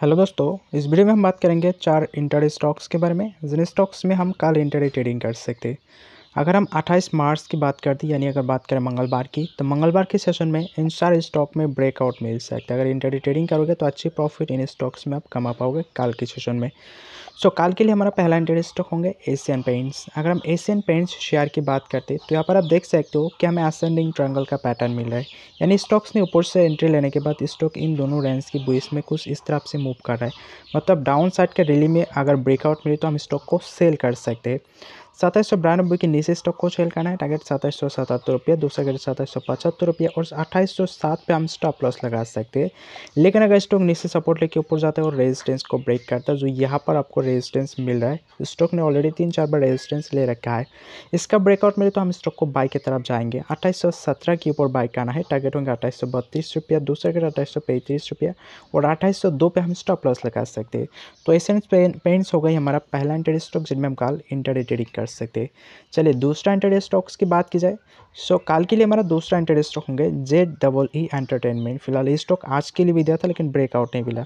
hello दोस्तों इस video में हम बात करेंगे चार इंटर स्टॉक्स के बारे में जिन स्टॉक्स में हम काल इंटर ट्रेडिंग कर सकते हैं अगर हम 28 मार्च की बात करते हैं यानी अगर बात करें मंगलवार की तो मंगलवार के सेशन में इन सारे स्टॉक में ब्रेकआउट मिल सकता है अगर इंटरडी ट्रेडिंग करोगे तो अच्छी प्रॉफिट इन स्टॉक्स में आप कमा पाओगे काल के सेशन में सो so, काल के लिए हमारा पहला इंटर स्टॉक होंगे एशियन पेंट्स अगर हम एशियन पेंट्स शेयर की बात करते हैं तो यहाँ पर आप देख सकते हो कि हमें असेंडिंग ट्रैंगल का पैटर्न मिल रहा है यानी स्टॉक्स ने ऊपर से एंट्री लेने के बाद स्टॉक इन दोनों रेंज की बुइस में कुछ इस तरफ से मूव कर रहा है मतलब डाउन साइड के रैली में अगर ब्रेकआउट मिले तो हम स्टॉक को सेल कर सकते हैं सत्ताईस सौ बरानबे के नीचे स्टॉक को सेल करना है टारगेट सत्ताईस सौ सतहत्तर रुपया दूसरा टारगेट सत्ताईस सौ पचहत्तर रुपया और अट्ठाईस सौ सात पे हम स्टॉप लॉस लगा सकते हैं लेकिन अगर स्टॉक नीचे सपोर्ट लेके ऊपर जाता है और रेजिस्टेंस को ब्रेक करता है जो यहाँ पर आपको रेजिस्टेंस मिल रहा है स्टॉक तो ने ऑलरेडी तीन चार बार रेजिस्टेंस ले रखा है इसका ब्रेकआउट मिले तो हम स्टॉक को बाई की तरफ जाएंगे अट्ठाईस सौ सत्रह के ऊपर बाई करना है टारगेट होंगे अट्ठाईस सौ बत्तीस रुपया दूसरा टारगेट अट्ठाईस सौ पैंतीस रुपया और अट्ठाईस सौ दो पे हम स्टॉप लॉस लगा सकते हैं तो एसेंस पेंट्स हो गई हमारा पहला इंटर स्टॉक जिनमें हम कल इंटर ट्रेडिंग कर कर सकते चलिए दूसरा इंटरडे स्टॉक्स की बात की जाए सो so, कल के लिए हमारा दूसरा इंटरडे स्टॉक होंगे जेड डबल ई एंटरटेनमेंट फिलहाल स्टॉक आज के लिए भी दिया था लेकिन ब्रेकआउट नहीं मिला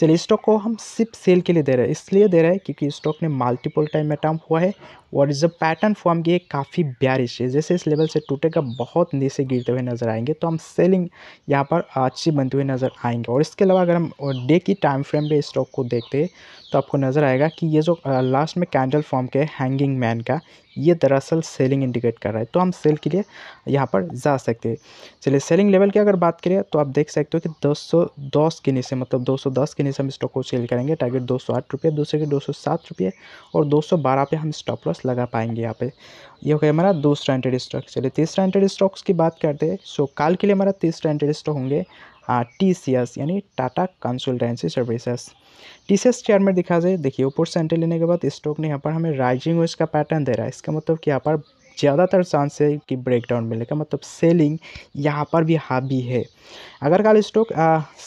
चलिए स्टॉक को हम सिर्फ सेल के लिए दे रहे हैं इसलिए दे रहे हैं क्योंकि स्टॉक ने मल्टीपल टाइम में टर्म हुआ है और जब पैटर्न फॉर्म किए काफ़ी ब्यारिश है जैसे इस लेवल से टूटेगा बहुत नीचे गिरते हुए नज़र आएंगे तो हम सेलिंग यहाँ पर अच्छी बनते हुए नज़र आएंगे और इसके अलावा अगर हम डे की टाइम फ्रेम पर स्टॉक को देखते हैं तो आपको नज़र आएगा कि ये जो लास्ट में कैंडल फॉर्म के हैंगिंग मैन का ये दरअसल सेलिंग इंडिकेट कर रहा है तो हम सेल के लिए यहाँ पर जा सकते हैं चलिए सेलिंग लेवल की अगर बात करें तो आप देख सकते हो कि 210 के नीचे मतलब 210 के नीचे हम स्टॉक को सेल करेंगे टारगेट दो सौ आठ रुपये दूसरे के दो सौ सात रुपये और दो सौ बारह पे हम स्टॉप लॉस लगा पाएंगे यहाँ पे ये हो गया हमारा दूसरा एंटेड स्टॉक चलिए तीसरा एंटेड स्टॉक्स की बात करते हैं सो कल के लिए हमारा तीसरा एंटेड स्टॉक होंगे टी सी एस यानी Tata Consultancy Services T C S चेयर में दिखा जाए देखिए ऊपर सेंटर लेने के बाद स्टॉक ने यहाँ पर हमें राइजिंग वेज का पैटर्न दे रहा है इसका मतलब कि यहाँ पर ज़्यादातर चांस है कि ब्रेकडाउन मिलेगा मतलब सेलिंग यहाँ पर भी हावी है अगर कल स्टॉक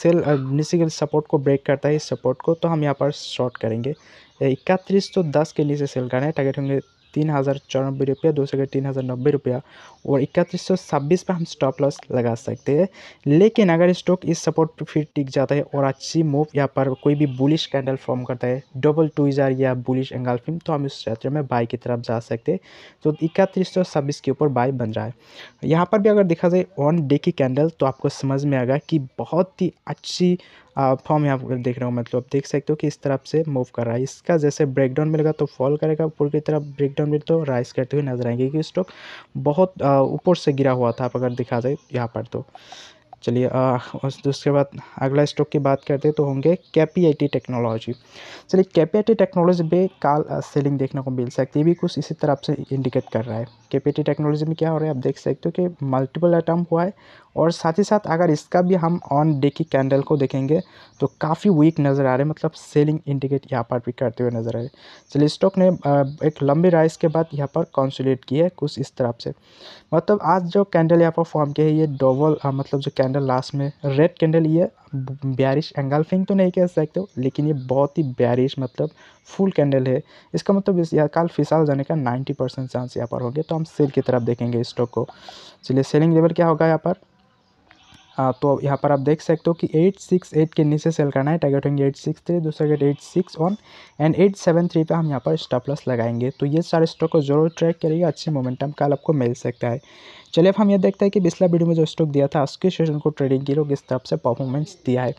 सेल निचले सपोर्ट को ब्रेक करता है इस सपोर्ट को तो हम यहाँ पर शॉर्ट करेंगे इकतीस सौ तो दस के नीचे सेल करना है टारगेट होंगे तीन हज़ार चौरानबे रुपया दो सौ का तीन हज़ार नब्बे रुपया और इकतीस सौ छब्बीस पर हम स्टॉप लॉस लगा सकते हैं लेकिन अगर स्टॉक इस सपोर्ट पर फिर टिक जाता है और अच्छी मूव यहाँ पर कोई भी बुलिश कैंडल फॉर्म करता है डबल टू इजार या बुलिश फिल्म तो हम इस क्षेत्र में बाई की तरफ जा सकते हैं तो इकतीस सौ छब्बीस के ऊपर बाई बन रहा है यहाँ पर भी अगर देखा जाए ऑन डे की कैंडल तो आपको समझ में आएगा कि बहुत ही अच्छी फॉर्म तो यहाँ पर देख रहा हूँ मतलब देख सकते हो कि इस तरफ से मूव कर रहा है इसका जैसे ब्रेकडाउन मिलेगा तो फॉल करेगा ऊपर की तरफ ब्रेकडाउन मिले तो राइस करते हुए नजर आएंगे क्योंकि स्टॉक बहुत ऊपर से गिरा हुआ था आप अगर दिखा जाए यहाँ पर तो चलिए उसके बाद अगला स्टॉक की बात करते हैं तो होंगे कैपीआईटी टेक्नोलॉजी चलिए कैपीआईटी टेक्नोलॉजी में काल सेलिंग देखने को मिल सकती है भी कुछ इसी तरफ से इंडिकेट कर रहा है कैपीआईटी टेक्नोलॉजी में क्या हो रहा है आप देख सकते हो कि मल्टीपल आइटम हुआ है और साथ ही साथ अगर इसका भी हम ऑन डे की कैंडल को देखेंगे तो काफ़ी वीक नज़र आ रहे है मतलब सेलिंग इंडिकेट यहाँ पर भी करते हुए नज़र आ रहे चलिए स्टॉक ने एक लंबी राइस के बाद यहाँ पर कॉन्सुलेट किया है कुछ इस तरफ से मतलब आज जो कैंडल यहाँ पर फॉर्म किया है ये डबल मतलब जो कैंडल कैंडल लास्ट में रेड कैंडल ये एंगल एंगल्फिंग तो नहीं कह सकते हो लेकिन ये बहुत ही ब्यारिश मतलब फुल कैंडल है इसका मतलब इस काल फिसाल जाने का 90 परसेंट चांस यहाँ पर हो गया तो हम सेल की तरफ देखेंगे स्टॉक को चलिए सेलिंग लेवल क्या होगा यहाँ पर आ, हाँ, तो यहाँ पर आप देख सकते हो कि एट सिक्स एट के नीचे सेल करना है टारगेट होंगे एट सिक्स थ्री दूसरा get eight six one and eight seven three पर हम यहाँ पर स्टॉप लॉस लगाएंगे तो ये सारे स्टॉक को जरूर ट्रैक करिएगा अच्छे मोमेंटम कल आपको मिल सकता है चलिए अब हम ये देखते हैं कि पिछला वीडियो में जो स्टॉक दिया था उसके सेशन को ट्रेडिंग के लोग इस तरफ से परफॉर्मेंस दिया है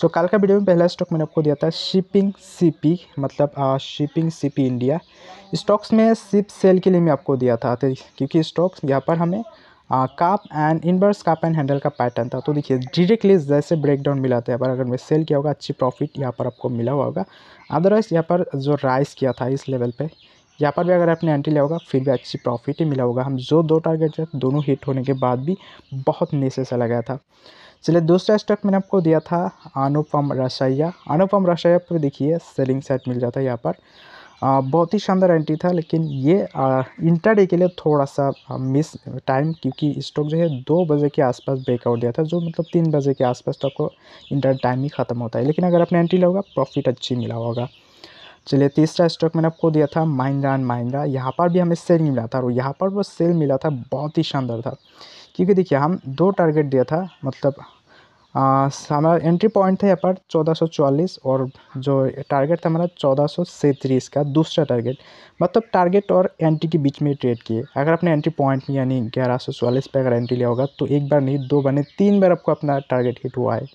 सो so, कल का वीडियो में पहला स्टॉक मैंने आपको दिया था शिपिंग सीपी मतलब आ, शिपिंग सीपी इंडिया स्टॉक्स में सिप सेल के लिए मैं आपको दिया था तो क्योंकि स्टॉक्स यहाँ पर हमें cup and inverse cup and handle का पैटर्न था तो देखिए डायरेक्टली जैसे ब्रेक डाउन मिला था यहाँ पर अगर मैं सेल किया होगा अच्छी प्रॉफिट यहाँ पर आपको मिला हुआ होगा अदरवाइज़ यहाँ पर जो राइस किया था इस लेवल पे यहाँ पर भी अगर आपने एंट्री लिया होगा फिर भी अच्छी प्रॉफिट ही मिला होगा हम जो दो टारगेट थे दोनों हिट होने के बाद भी बहुत नीचे से लगाया था चलिए दूसरा स्टॉक मैंने आपको दिया था अनुपम रसैया अनुपम रसैया पर देखिए सेलिंग सेट मिल जाता है यहाँ पर बहुत ही शानदार एंट्री था लेकिन ये इंटरडे के लिए थोड़ा सा मिस टाइम क्योंकि स्टॉक जो है दो बजे के आसपास ब्रेकआउट दिया था जो मतलब तीन बजे के आसपास तो आपको इंटर टाइम ही ख़त्म होता है लेकिन अगर आपने एंट्री लगा प्रॉफिट अच्छी मिला होगा चलिए तीसरा स्टॉक मैंने आपको दिया था महिंद्रा एंड महिंद्रा यहाँ पर भी हमें सेल मिला था और यहाँ पर वो सेल मिला था बहुत ही शानदार था क्योंकि देखिए हम दो टारगेट दिया था मतलब हमारा एंट्री पॉइंट था यहाँ पर चौदह सौ और जो टारगेट था हमारा चौदह सौ सैंतीस का दूसरा टारगेट मतलब टारगेट और एंट्री के बीच में ट्रेड किए अगर आपने एंट्री पॉइंट में यानी ग्यारह सौ चौवालीस पर अगर एंट्री लिया होगा तो एक बार नहीं दो बार नहीं तीन बार आपको अपना टारगेट हिट हुआ है